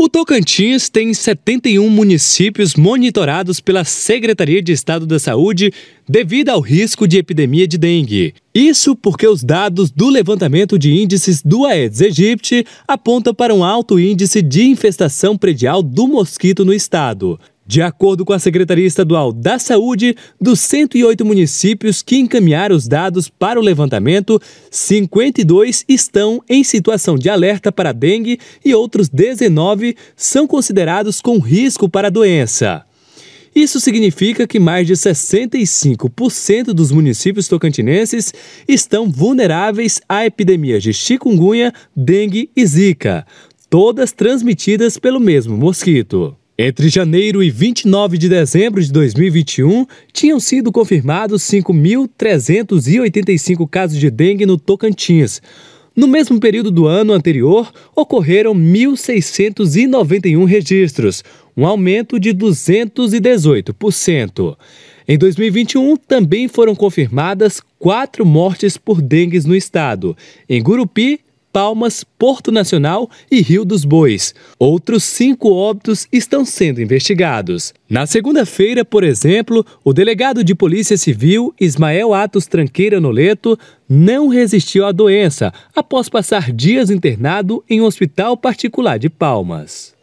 O Tocantins tem 71 municípios monitorados pela Secretaria de Estado da Saúde devido ao risco de epidemia de dengue. Isso porque os dados do levantamento de índices do Aedes aegypti apontam para um alto índice de infestação predial do mosquito no estado. De acordo com a Secretaria Estadual da Saúde, dos 108 municípios que encaminharam os dados para o levantamento, 52 estão em situação de alerta para dengue e outros 19 são considerados com risco para a doença. Isso significa que mais de 65% dos municípios tocantinenses estão vulneráveis a epidemias de chikungunya, dengue e zika, todas transmitidas pelo mesmo mosquito. Entre janeiro e 29 de dezembro de 2021, tinham sido confirmados 5.385 casos de dengue no Tocantins. No mesmo período do ano anterior, ocorreram 1.691 registros, um aumento de 218%. Em 2021, também foram confirmadas quatro mortes por dengue no estado, em Gurupi Palmas, Porto Nacional e Rio dos Bois. Outros cinco óbitos estão sendo investigados. Na segunda-feira, por exemplo, o delegado de Polícia Civil, Ismael Atos Tranqueira Noleto, não resistiu à doença após passar dias internado em um hospital particular de Palmas.